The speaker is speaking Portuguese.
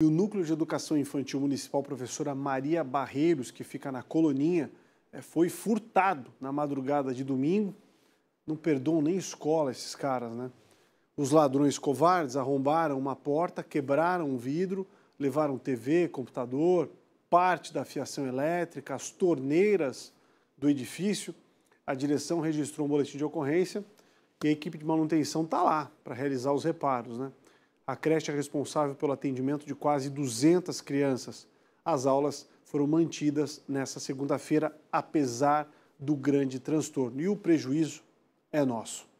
E o Núcleo de Educação Infantil Municipal Professora Maria Barreiros, que fica na Coloninha, eh, foi furtado na madrugada de domingo. Não perdoam nem escola esses caras, né? Os ladrões covardes arrombaram uma porta, quebraram um vidro, levaram TV, computador, parte da fiação elétrica, as torneiras do edifício. A direção registrou um boletim de ocorrência e a equipe de manutenção está lá para realizar os reparos, né? A creche é responsável pelo atendimento de quase 200 crianças. As aulas foram mantidas nesta segunda-feira, apesar do grande transtorno. E o prejuízo é nosso.